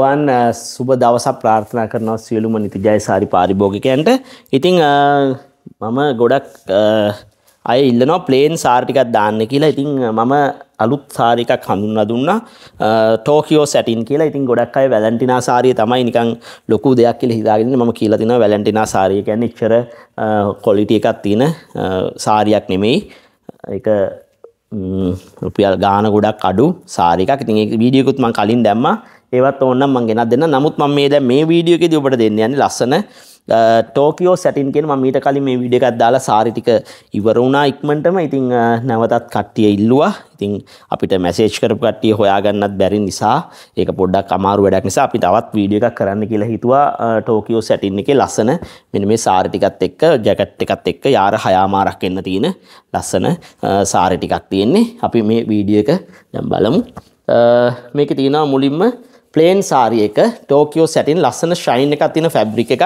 ඔවන් සුබ දවස ප්‍රාර්ථනා කරනව සියලුම නිතිජය සාරි පාරිභෝගිකයන්ට ඉතිං මම ගොඩක් අය ඉල්ලනෝ ප්ලේන් සාර්ටිකත් දාන්න කියලා ඉතිං මම අලුත් සාරිකක් හඳුන්න දුන්න ටෝකෝ සැටින් කියලා ඉතින් ගොඩක් අයි වැලටිනා සාරිය තමයි නිකං ලොකු දෙයක් කියල හිදාගෙන ම කියලතින වැලටිනා සාරියකැන ක්ෂර කොලිටිය එකත් තියෙන සාරියක් නෙමෙයි එක රුපියල් ගාන ගොඩක් අඩු සාරිකක් ඉතින් වීඩියකුත්ම කලින් දැම්ම ඒවත් ඕනම් මං ගෙනත් දෙන්න නමුත් මම මේ දැන් මේ වීඩියෝ එකේදී ඔබට දෙන්න යන්නේ ලස්සන ටෝකියෝ සැටින් කියන මම ඊට කලින් මේ වීඩියෝ එකක් දාලා සාරි ටික ඉවර වුණා ඉක්මනටම ඉතින් නැවතත් කට්ටිය ඉල්ලුවා ඉතින් අපිට මැසේජ් කරපු කට්ටිය හොයාගන්නත් බැරි නිසා ඒක පොඩ්ඩක් අමාරු වැඩක් නිසා අපි තවත් වීඩියෝ එකක් කරන්න කියලා හිතුවා ටෝකියෝ සැටින් එකේ ලස්සන මෙන්න මේ සාරි ටිකත් එක්ක ජැකට් එකත් එක්ක යාර හයාමාරක් එන්න තියෙන ලස්සන සාරි ටිකක් තියෙන්නේ අපි මේ වීඩියෝ එක දැන් බලමු මේක තියෙනවා මුලින්ම ප්ලේන් සාරිය එක ටෝකියෝ සැටින් ලස්සන ශයින් එකක් තියෙන ෆැබ්‍රික් එකක්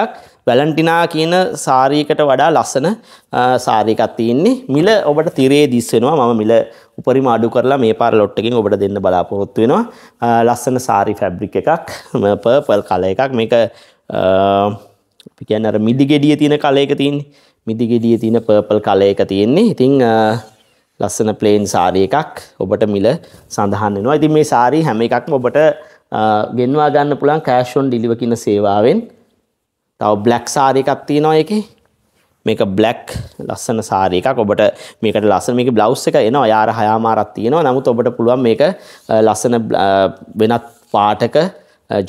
වැලන්ටිනා කියන සාරීකට වඩා ලස්සන සාරීකක් තියෙන්නේ මිල ඔබට තිරේ දිස් වෙනවා මම මිල උපරිම අඩු කරලා මේ පාර ලොට් එකකින් ඔබට දෙන්න බලාපොරොත්තු වෙනවා ලස්සන සාරි ෆැබ්‍රික් එකක් පර්පල් කලර් එකක් මේක අපි කියන්නේ අර මිදි ගෙඩිය තියෙන කලර් එක තියෙන්නේ මිදි ගෙඩිය තියෙන පර්පල් කලර් එක තියෙන්නේ ඉතින් ලස්සන ප්ලේන් සාරි එකක් ඔබට මිල සඳහන් වෙනවා ඉතින් මේ සාරි හැම එකක්ම ඔබට ගෙන්වා ගන්න පුළුවන් කෑෂොන් ඩිලිව කියන සේවාවෙන් තව බ්ලක් සාරිකක් තියෙනවා එකේ මේක බ්ලක් ලස්සන සාරි එකක් ඔබට මේකට ලස්සන මේක බ්ලවුස් එක එනවා යාර හයාමාරක් තියෙනවා නමුත් ඔබට පුළුවන් මේක ලස්සන වෙනත් පාටක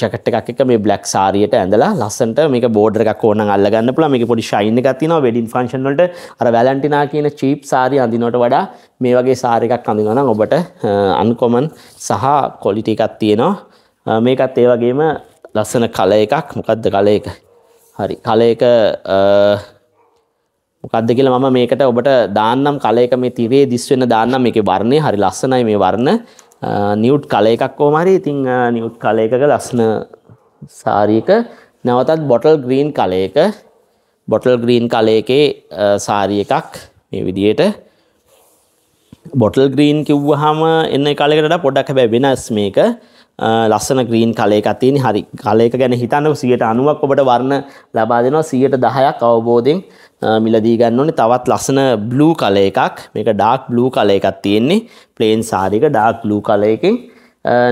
ජැකට් එකක් එක මේ බ්ලක් සාරියට ඇඳලා ලස්සනට මේක බෝඩර් එකක් ඕන නම් අල්ලගන්න පුළුවන් මේක පොඩි ෂයින් එකක් තියෙනවා වෙඩින් ෆන්ක්ෂන් වලට අර වැලන්ටිනා කියන චීප් සාරි අඳිනවට වඩා මේ වගේ සාරි එකක් අඳිනවා නම් ඔබට අන්කොමන් සහ ක්වොලිටි එකක් තියෙනවා මේකත් ඒ වගේම ලස්සන කල එකක් මොකක්ද කල එක හරි කල එක මොකක්ද කියලා මම මේකට ඔබට දාන්නම් කල එක මේ තිරේ දිස් වෙන දාන්නම් මේකේ වර්ණය හරි ලස්සනයි මේ වර්ණ නිවුට් කල එකක් කොහොම හරි ඉතින් නිවුට් කල එකක ලස්සන සාරීක නැවතත් බොටල් ග්‍රීන් කලයක බොටල් ග්‍රීන් කලයකේ සාරිය එකක් මේ විදියට බොටල් ග්‍රීන් කිව්වහම එන්න කාලෙකට පොඩක් හැබැ වෙනස් මේක ලස්සන ග්‍රීන් කලයක අතින් හරි කලයක ගැන හිතන්න සියට අනුවක් ඔබට වර්ණ ලබා දෙනවා සියට දහයක් අවබෝධෙන් මිලදී ගන්න ඕනේ තවත් ලස්සන බ්ලූ කල එකක් මේක ඩාක් බ්ලූ කල එකක් තියෙන්නේ ප්ලේන් සාරික ඩාක් බ්ලූ කල එකෙන්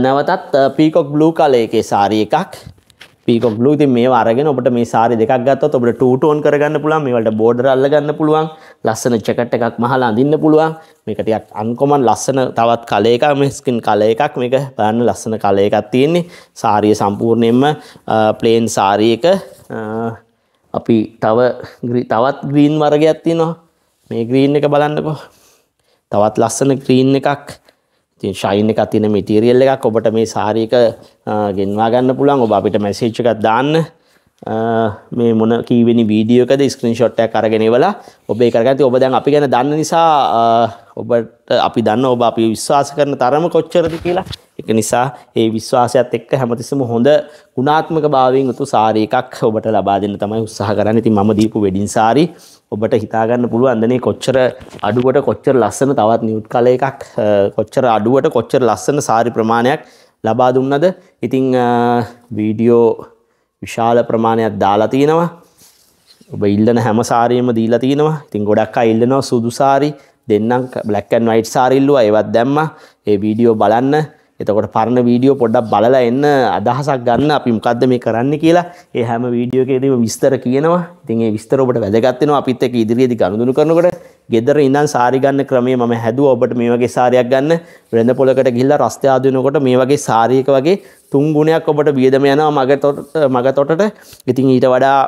නැවතත් පීකොක් බ්ලූ කල එකේ සාරි එකක් පීකොක් බ්ලූ ඉතින් මේවා අරගෙන ඔබට මේ සාරි දෙකක් ගත්තොත් ඔබට ටූ ටෝන් කරගන්න පුළුවන් මේවලට බෝඩර් අල්ලගන්න පුළුවන් ලස්සන චකට එකක් මහලා අඳන්න පුළුවන් මේකටයක් අන්කොමන් ලස්සන තවත් කලේක මෙස්කින් කල එකක් මේක බලන්න ලස්සන කලයකත් තියෙන්නේ සාරිය සම්පූර්ණයෙන්ම ප්ලේන් සාරියක අපි තව තවත් ග්‍රීන් වර්ගයක් තියෙනවා මේ ග්‍රීන් එක බලන්නකෝ තවත් ලස්සන ග්‍රීන් එකක් තින් ශයින් එක තින මිටීරියල් එකක් ඔබට මේ සාරීක ගෙන්වා ගන්න පුළුවන් ඔබ අපිට මැසේච්චකත් දාන්න මේ මොන කීවෙනි වීඩියෝකද ස්ක්‍රීන්ෂොට්ටයක් අරගෙනවලා ඔබේ කරගති ඔබ දැන් අපි ගැන දන්න නිසා ඔබට අපි දන්න ඔබ අපි විශ්වාස කරන තරම කොච්චරද කියලා එක නිසා ඒ විශ්වාසයත් එක්ක හැමතිස්සම හොඳ ගුණාත්මක භාවයෙන් උතු සාරී එකක් ඔබට ලබා දෙන්න තමයි උත්සාහ කරන්න ඉතින් මම දීපු වෙඩින් සාරි ඔබට හිතාගන්න පුළුවන්දනේ කොච්චර අඩුවට කොච්චර ලස්සන තවත් නියුට් කල එකක් කොච්චර අඩුවට කොච්චර ලස්සන සාරි ප්‍රමාණයක් ලබා දුන්නද ඉතිං වීඩියෝ විශාල ප්‍රමාණයක් දාලා තියෙනවා ඔබ ඉල්ලන හැම සාරීම දීලා තියෙනවා ඉතින් ගොඩක් අය ඉල්ලනවා සුදු සාරි දෙන්නම් බ්ලැක් ඇන්ඩ් වයිට් සාරි ඉල්ලුවා ඒවත් දැම්මා ඒ වීඩියෝ බලන්න එතකොට පරණ වීඩියෝ පොඩ්ඩක් බලලා එන්න අදහසක් ගන්න අපි මොකද්ද මේ කරන්න කියලා ඒ හැම වීඩියෝ එකේදීම විස්තර කියනවා ඉතින් ඒ විස්තර ඔබට වැදගත් වෙනවා අපිත් එක්ක ඉදිරියේදී ගනුදෙනු කරනකොට ගෙදර ඉඳන් සාරි ගන්න ක්‍රමය මම හැදුවා ඔබට මේ වගේ සාරියක් ගන්න වෙළඳ පොළකට ගිහිල්ලා රස්තේ ආදි වෙනකොට මේ වගේ සාරියක වගේ තුන් ගුණයක් ඔබට වියදම යනවා මගතොට මගතොටට ඉතින් ඊට වඩා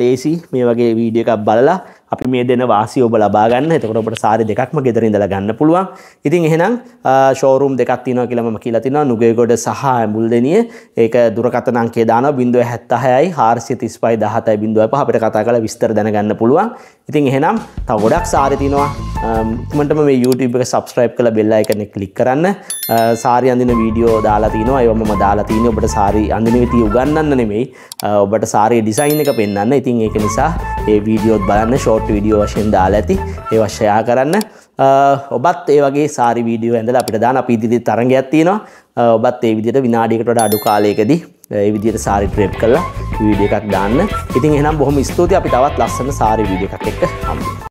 ලේසි මේ වගේ වීඩියෝ එකක් බලලා අපි මේ දෙන වාසි ඔබ ලබා ගන්න. එතකොට ඔබට සාරි දෙකක්ම ගෙදර ඉඳලා ගන්න පුළුවන්. ඉතින් එහෙනම් ෂෝරූම් දෙකක් තියෙනවා කියලා මම කියලා තිනවා නුගේගොඩ සහ ඇඹුල්දෙනිය. ඒක දුරකථන අංකය දානවා 076යි 435 17 අපිට කතා කරලා විස්තර දැනගන්න පුළුවන්. ඉතින් එහෙනම් තව ගොඩක් සාරි තියෙනවා. මන්ටම මේ YouTube එක subscribe කරලා bell icon එක click කරන්න. සාරි අඳින වීඩියෝ දාලා තිනවා ඒව මම දාලා තිනේ ඔබට සාරි අඳින විදිය උගන්වන්න නෙමෙයි ඔබට සාරියේ ඩිසයින් එක පෙන්වන්න. ඉතින් ඒක නිසා ඒ වීඩියෝත් බලන්න short ෂෝට් විඩියෝ වශයෙන් දාලා ඇති ඒ වශයා කරන්න ඔබත් ඒ වගේ සාරි වීඩියෝ ඇඳලා අපිට දාන අපි ඉදිරියේ තරඟයක් තියෙනවා ඔබත් ඒ විදිහට විනාඩියකට වඩා අඩු කාලයකදී ඒ විදිහට සාරි ට්‍රේප් කරලා වීඩියෝ එකක් දාන්න. ඉතින් එහෙනම් බොහොම ස්තුතියි අපි තවත් ලස්සන සාරි වීඩියෝ එකක් එක්ක හම්බෙමු.